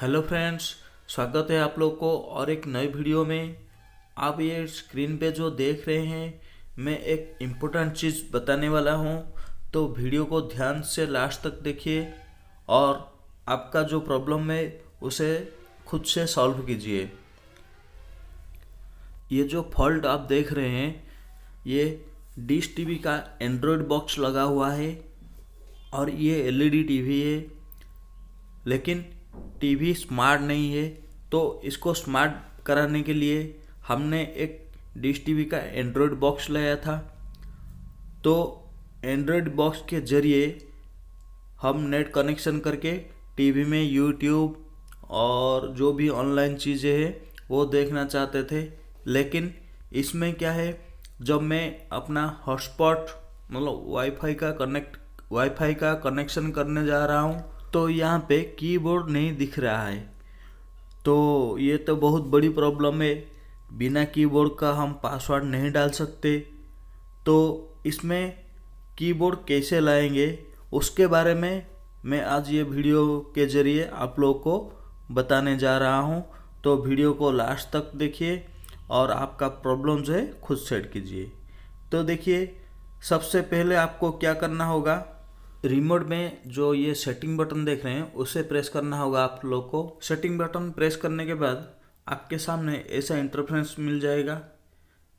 hello friends स्वागत है आप लोग को और एक नई वीडियो में आप ये स्क्रीन पे जो देख रहे हैं मैं एक इम्पोर्टेंट चीज़ बताने वाला हूँ तो वीडियो को ध्यान से लास्ट तक देखिए और आपका जो प्रॉब्लम है उसे खुद से सॉल्व कीजिए ये जो फॉल्ट आप देख रहे हैं ये डिश टीवी का एंड्रॉयड बॉक्स लगा हुआ है और ये एलईडी e टीवी है लेकिन टीवी स्मार्ट नहीं है तो इसको स्मार्ट कराने के लिए हमने एक डिश टीवी का एंड्रॉयड बॉक्स लाया था तो एंड्रॉयड बॉक्स के ज़रिए हम नेट कनेक्शन करके टीवी में यूट्यूब और जो भी ऑनलाइन चीज़ें हैं वो देखना चाहते थे लेकिन इसमें क्या है जब मैं अपना हॉटस्पॉट मतलब वाईफाई का कनेक्ट वाईफाई का कनेक्शन करने जा रहा हूँ तो यहाँ पे कीबोर्ड नहीं दिख रहा है तो ये तो बहुत बड़ी प्रॉब्लम है बिना कीबोर्ड का हम पासवर्ड नहीं डाल सकते तो इसमें कीबोर्ड कैसे लाएंगे उसके बारे में मैं आज ये वीडियो के ज़रिए आप लोगों को बताने जा रहा हूँ तो वीडियो को लास्ट तक देखिए और आपका प्रॉब्लम जो है खुद सेट कीजिए तो देखिए सबसे पहले आपको क्या करना होगा रिमोट में जो ये सेटिंग बटन देख रहे हैं उसे प्रेस करना होगा आप लोग को सेटिंग बटन प्रेस करने के बाद आपके सामने ऐसा इंटरफ्रेंस मिल जाएगा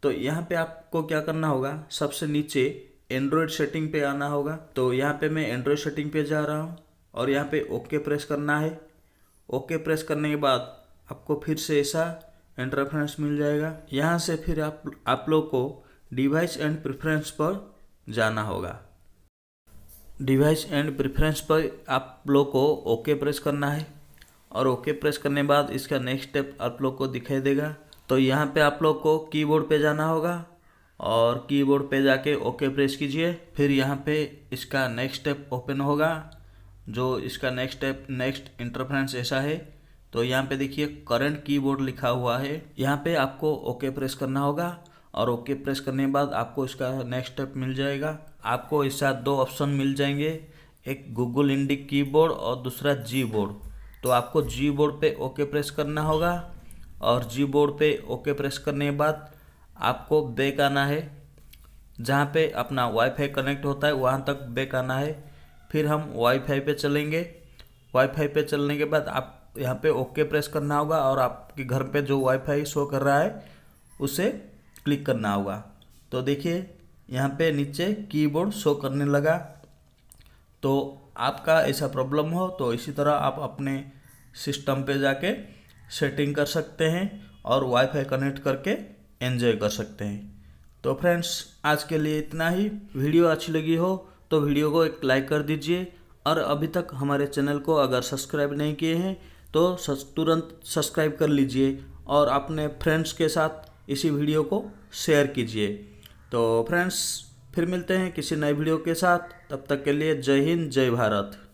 तो यहाँ पे आपको क्या करना होगा सबसे नीचे एंड्रॉयड सेटिंग पे आना होगा तो यहाँ पे मैं एंड्रॉयड सेटिंग पे जा रहा हूँ और यहाँ पे ओके प्रेस करना है ओके प्रेस करने के बाद आपको फिर से ऐसा इंटरफ्रेंस मिल जाएगा यहाँ से फिर आप आप लोग को डिवाइस एंड प्रेफरेंस पर जाना होगा डिवाइस एंड प्रेफरेंस पर आप लोग को ओके प्रेस करना है और ओके प्रेस करने बाद इसका नेक्स्ट स्टेप आप लोग को दिखाई देगा तो यहाँ पे आप लोग को कीबोर्ड पे जाना होगा और कीबोर्ड पे जाके ओके प्रेस कीजिए फिर यहाँ पे इसका नेक्स्ट स्टेप ओपन होगा जो इसका नेक्स्ट स्टेप नेक्स्ट इंटरफ्रेंस ऐसा है तो यहाँ पे देखिए करंट कीबोर्ड लिखा हुआ है यहाँ पे आपको ओके प्रेस करना होगा और ओके प्रेस करने के बाद आपको इसका नेक्स्ट स्टेप मिल जाएगा आपको इस साथ दो ऑप्शन मिल जाएंगे एक गूगल इंडिक कीबोर्ड और दूसरा जी बोर्ड तो आपको जी बोर्ड पे ओके प्रेस करना होगा और जी बोर्ड पे ओके प्रेस करने के बाद आपको बैक आना है जहाँ पे अपना वाईफाई कनेक्ट होता है वहाँ तक बैक आना है फिर हम वाईफाई पे चलेंगे वाईफाई पे चलने के बाद आप यहाँ पे ओके प्रेस करना होगा और आपके घर पे जो वाईफाई शो कर रहा है उसे क्लिक करना होगा तो देखिए यहाँ पे नीचे कीबोर्ड शो करने लगा तो आपका ऐसा प्रॉब्लम हो तो इसी तरह आप अपने सिस्टम पे जाके सेटिंग कर सकते हैं और वाईफाई कनेक्ट करके एंजॉय कर सकते हैं तो फ्रेंड्स आज के लिए इतना ही वीडियो अच्छी लगी हो तो वीडियो को एक लाइक कर दीजिए और अभी तक हमारे चैनल को अगर सब्सक्राइब नहीं किए हैं तो तुरंत सब्सक्राइब कर लीजिए और अपने फ्रेंड्स के साथ इसी वीडियो को शेयर कीजिए तो फ्रेंड्स फिर मिलते हैं किसी नए वीडियो के साथ तब तक के लिए जय हिंद जय भारत